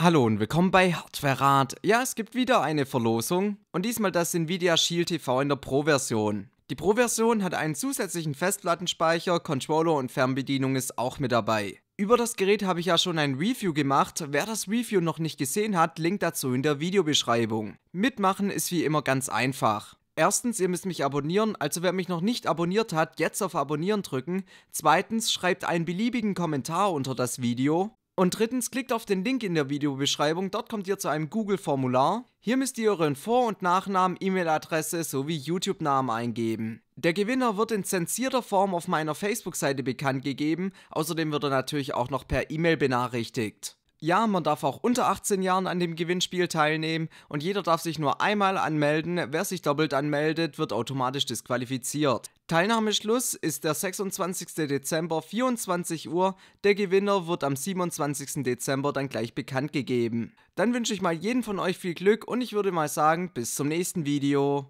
Hallo und willkommen bei Hardware-Rat. Ja, es gibt wieder eine Verlosung und diesmal das Nvidia Shield TV in der Pro-Version. Die Pro-Version hat einen zusätzlichen Festplattenspeicher, Controller und Fernbedienung ist auch mit dabei. Über das Gerät habe ich ja schon ein Review gemacht. Wer das Review noch nicht gesehen hat, Link dazu in der Videobeschreibung. Mitmachen ist wie immer ganz einfach. Erstens, ihr müsst mich abonnieren, also wer mich noch nicht abonniert hat, jetzt auf Abonnieren drücken. Zweitens, schreibt einen beliebigen Kommentar unter das Video. Und drittens, klickt auf den Link in der Videobeschreibung, dort kommt ihr zu einem Google-Formular. Hier müsst ihr euren Vor- und Nachnamen, E-Mail-Adresse sowie YouTube-Namen eingeben. Der Gewinner wird in zensierter Form auf meiner Facebook-Seite bekannt gegeben, außerdem wird er natürlich auch noch per E-Mail benachrichtigt ja, man darf auch unter 18 Jahren an dem Gewinnspiel teilnehmen und jeder darf sich nur einmal anmelden. Wer sich doppelt anmeldet, wird automatisch disqualifiziert. Teilnahmeschluss ist der 26. Dezember 24 Uhr. Der Gewinner wird am 27. Dezember dann gleich bekannt gegeben. Dann wünsche ich mal jedem von euch viel Glück und ich würde mal sagen, bis zum nächsten Video.